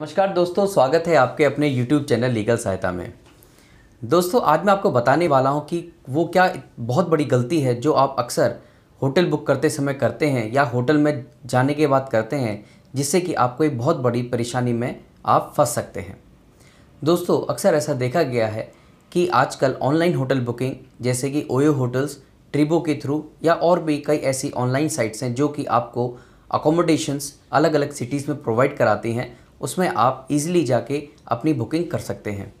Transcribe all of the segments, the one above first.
नमस्कार दोस्तों स्वागत है आपके अपने YouTube चैनल लीगल सहायता में दोस्तों आज मैं आपको बताने वाला हूं कि वो क्या बहुत बड़ी गलती है जो आप अक्सर होटल बुक करते समय करते हैं या होटल में जाने के बाद करते हैं जिससे कि आपको एक बहुत बड़ी परेशानी में आप फंस सकते हैं दोस्तों अक्सर ऐसा देखा गया है कि आजकल ऑनलाइन होटल बुकिंग जैसे कि ओयो होटल्स ट्रिबो के थ्रू या और भी कई ऐसी ऑनलाइन साइट्स हैं जो कि आपको अकोमोडेशंस अलग अलग सिटीज़ में प्रोवाइड कराती हैं उसमें आप इजीली जाके अपनी बुकिंग कर सकते हैं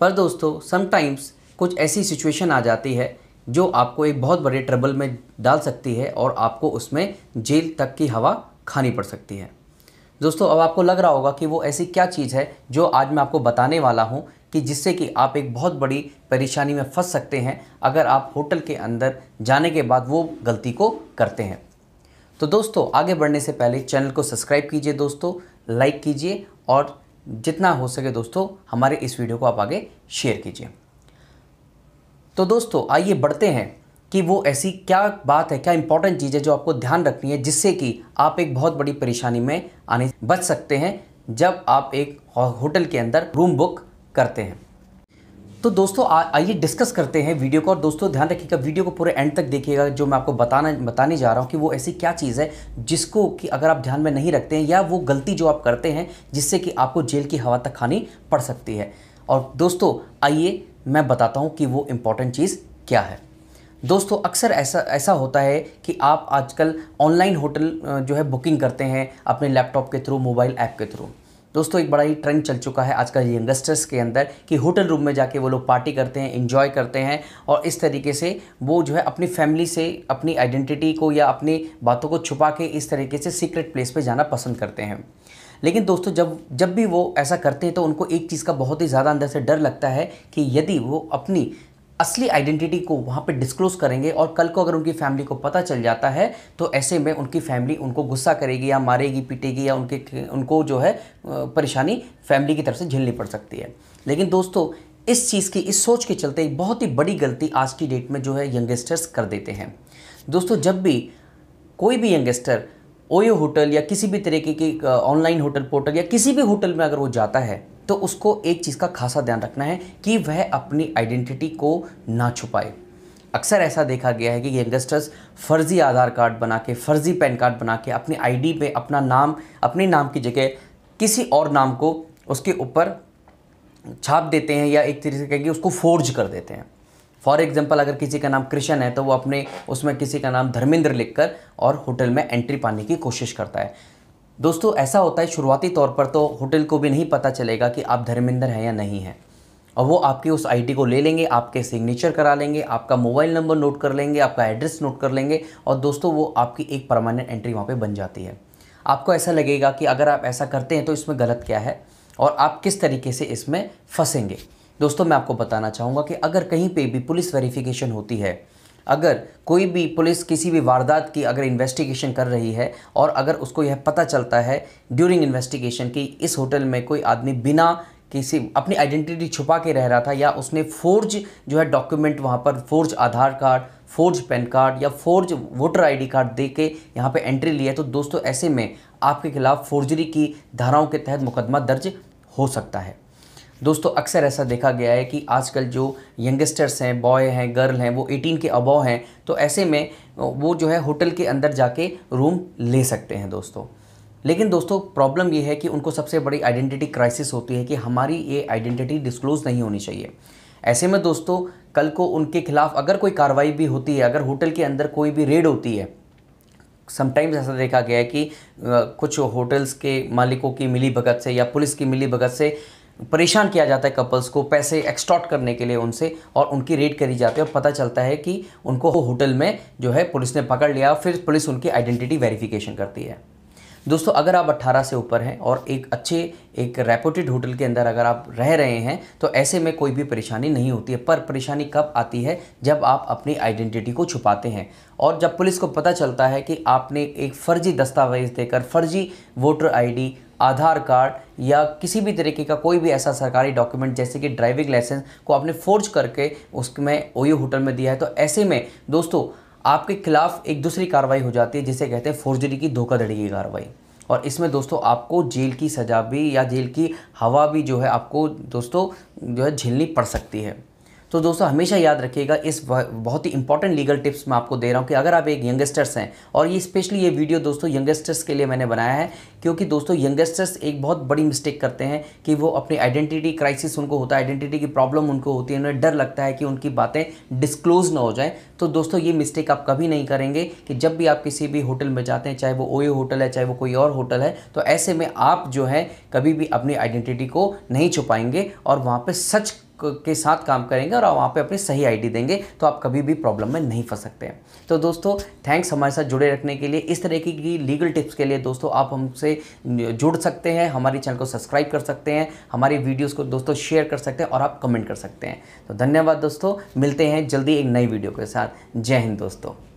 पर दोस्तों समटाइम्स कुछ ऐसी सिचुएशन आ जाती है जो आपको एक बहुत बड़े ट्रबल में डाल सकती है और आपको उसमें जेल तक की हवा खानी पड़ सकती है दोस्तों अब आपको लग रहा होगा कि वो ऐसी क्या चीज़ है जो आज मैं आपको बताने वाला हूँ कि जिससे कि आप एक बहुत बड़ी परेशानी में फंस सकते हैं अगर आप होटल के अंदर जाने के बाद वो गलती को करते हैं तो दोस्तों आगे बढ़ने से पहले चैनल को सब्सक्राइब कीजिए दोस्तों लाइक कीजिए और जितना हो सके दोस्तों हमारे इस वीडियो को आप आगे शेयर कीजिए तो दोस्तों आइए बढ़ते हैं कि वो ऐसी क्या बात है क्या इंपॉर्टेंट चीज़ है जो आपको ध्यान रखनी है जिससे कि आप एक बहुत बड़ी परेशानी में आने बच सकते हैं जब आप एक होटल के अंदर रूम बुक करते हैं तो दोस्तों आइए डिस्कस करते हैं वीडियो को और दोस्तों ध्यान रखिएगा वीडियो को पूरे एंड तक देखिएगा जो मैं आपको बताना बताने जा रहा हूँ कि वो ऐसी क्या चीज़ है जिसको कि अगर आप ध्यान में नहीं रखते हैं या वो गलती जो आप करते हैं जिससे कि आपको जेल की हवा तक खानी पड़ सकती है और दोस्तों आइए मैं बताता हूँ कि वो इम्पॉर्टेंट चीज़ क्या है दोस्तों अक्सर ऐसा ऐसा होता है कि आप आजकल ऑनलाइन होटल जो है बुकिंग करते हैं अपने लैपटॉप के थ्रू मोबाइल ऐप के थ्रू दोस्तों एक बड़ा ही ट्रेंड चल चुका है आजकल यंगस्टर्स के अंदर कि होटल रूम में जाके वो लोग पार्टी करते हैं इन्जॉय करते हैं और इस तरीके से वो जो है अपनी फैमिली से अपनी आइडेंटिटी को या अपनी बातों को छुपा के इस तरीके से सीक्रेट प्लेस पे जाना पसंद करते हैं लेकिन दोस्तों जब जब भी वो ऐसा करते हैं तो उनको एक चीज़ का बहुत ही ज़्यादा अंदर से डर लगता है कि यदि वो अपनी असली आइडेंटिटी को वहाँ पे डिस्क्लोज करेंगे और कल को अगर उनकी फैमिली को पता चल जाता है तो ऐसे में उनकी फैमिली उनको गुस्सा करेगी या मारेगी पीटेगी या उनके उनको जो है परेशानी फैमिली की तरफ से झेलनी पड़ सकती है लेकिन दोस्तों इस चीज़ की इस सोच के चलते एक बहुत ही बड़ी गलती आज की डेट में जो है यंगस्टर्स कर देते हैं दोस्तों जब भी कोई भी यंगस्टर ओयो होटल या किसी भी तरीके की ऑनलाइन होटल पोर्टल या किसी भी होटल में अगर वो जाता है तो उसको एक चीज़ का खासा ध्यान रखना है कि वह अपनी आइडेंटिटी को ना छुपाए अक्सर ऐसा देखा गया है कि यंगस्टर्स फर्जी आधार कार्ड बना के फर्जी पैन कार्ड बना के अपनी आईडी पे अपना नाम अपने नाम की जगह किसी और नाम को उसके ऊपर छाप देते हैं या एक तरीके से कहेंगे उसको फोर्ज कर देते हैं फॉर एग्जाम्पल अगर किसी का नाम कृष्ण है तो वो अपने उसमें किसी का नाम धर्मेंद्र लिखकर और होटल में एंट्री पाने की कोशिश करता है दोस्तों ऐसा होता है शुरुआती तौर पर तो होटल को भी नहीं पता चलेगा कि आप धर्मेंद्र हैं या नहीं हैं और वो आपकी उस आईडी को ले लेंगे आपके सिग्नेचर करा लेंगे आपका मोबाइल नंबर नोट कर लेंगे आपका एड्रेस नोट कर लेंगे और दोस्तों वो आपकी एक परमानेंट एंट्री वहाँ पर बन जाती है आपको ऐसा लगेगा कि अगर आप ऐसा करते हैं तो इसमें गलत क्या है और आप किस तरीके से इसमें फंसेंगे दोस्तों मैं आपको बताना चाहूँगा कि अगर कहीं पर भी पुलिस वेरीफिकेशन होती है अगर कोई भी पुलिस किसी भी वारदात की अगर इन्वेस्टिगेशन कर रही है और अगर उसको यह पता चलता है ड्यूरिंग इन्वेस्टिगेशन कि इस होटल में कोई आदमी बिना किसी अपनी आइडेंटिटी छुपा के रह रहा था या उसने फोर्ज जो है डॉक्यूमेंट वहाँ पर forge Aadhaar card forge PAN card या फोर्ज वोटर आईडी कार्ड दे के यहाँ पर एंट्री लिया तो दोस्तों ऐसे में आपके खिलाफ़ फोर्जरी की धाराओं के तहत मुकदमा दर्ज हो सकता है दोस्तों अक्सर ऐसा देखा गया है कि आजकल जो यंगस्टर्स हैं बॉय हैं गर्ल हैं वो 18 के अबव हैं तो ऐसे में वो जो है होटल के अंदर जाके रूम ले सकते हैं दोस्तों लेकिन दोस्तों प्रॉब्लम ये है कि उनको सबसे बड़ी आइडेंटिटी क्राइसिस होती है कि हमारी ये आइडेंटिटी डिस्क्लोज़ नहीं होनी चाहिए ऐसे में दोस्तों कल को उनके खिलाफ अगर कोई कार्रवाई भी होती है अगर होटल के अंदर कोई भी रेड होती है समटाइम्स ऐसा देखा गया है कि कुछ होटल्स के मालिकों की मिली भगत से या पुलिस की मिली भगत से परेशान किया जाता है कपल्स को पैसे एक्सटॉट करने के लिए उनसे और उनकी रेड करी जाती है और पता चलता है कि उनको होटल में जो है पुलिस ने पकड़ लिया फिर पुलिस उनकी आइडेंटिटी वेरिफिकेशन करती है दोस्तों अगर आप 18 से ऊपर हैं और एक अच्छे एक रेपुटेड होटल के अंदर अगर आप रह रहे हैं तो ऐसे में कोई भी परेशानी नहीं होती है पर परेशानी कब आती है जब आप अपनी आइडेंटिटी को छुपाते हैं और जब पुलिस को पता चलता है कि आपने एक फ़र्जी दस्तावेज़ देकर फ़र्जी वोटर आईडी आधार कार्ड या किसी भी तरीके का कोई भी ऐसा सरकारी डॉक्यूमेंट जैसे कि ड्राइविंग लाइसेंस को आपने फोर्ज करके उसमें ओयो होटल में दिया है तो ऐसे में दोस्तों आपके खिलाफ एक दूसरी कार्रवाई हो जाती है जिसे कहते हैं फोर्जरी की धोखाधड़ी की कार्रवाई और इसमें दोस्तों आपको जेल की सजा भी या जेल की हवा भी जो है आपको दोस्तों जो है झेलनी पड़ सकती है तो दोस्तों हमेशा याद रखिएगा इस बहुत ही इंपॉर्टेंट लीगल टिप्स मैं आपको दे रहा हूँ कि अगर आप एक यंगस्टर्स हैं और ये स्पेशली ये वीडियो दोस्तों यंगस्टर्स के लिए मैंने बनाया है क्योंकि दोस्तों यंगस्टर्स एक बहुत बड़ी मिस्टेक करते हैं कि वो अपनी आइडेंटिटी क्राइसिस उनको होता है आइडेंटिटी की प्रॉब्लम उनको होती है उन्हें डर लगता है कि उनकी बातें डिस्क्लोज ना हो जाए तो दोस्तों ये मिस्टेक आप कभी नहीं करेंगे कि जब भी आप किसी भी होटल में जाते हैं चाहे वो ओयो होटल है चाहे वो कोई और होटल है तो ऐसे में आप जो है कभी भी अपनी आइडेंटिटी को नहीं छुपाएंगे और वहाँ पर सच के साथ काम करेंगे और वहाँ पे अपनी सही आईडी देंगे तो आप कभी भी प्रॉब्लम में नहीं फंस सकते हैं तो दोस्तों थैंक्स हमारे साथ जुड़े रखने के लिए इस तरीके की लीगल टिप्स के लिए दोस्तों आप हमसे जुड़ सकते हैं हमारे चैनल को सब्सक्राइब कर सकते हैं हमारी वीडियोज़ को दोस्तों शेयर कर सकते हैं और आप कमेंट कर सकते हैं तो धन्यवाद दोस्तों मिलते हैं जल्दी एक नई वीडियो के साथ जय हिंद दोस्तों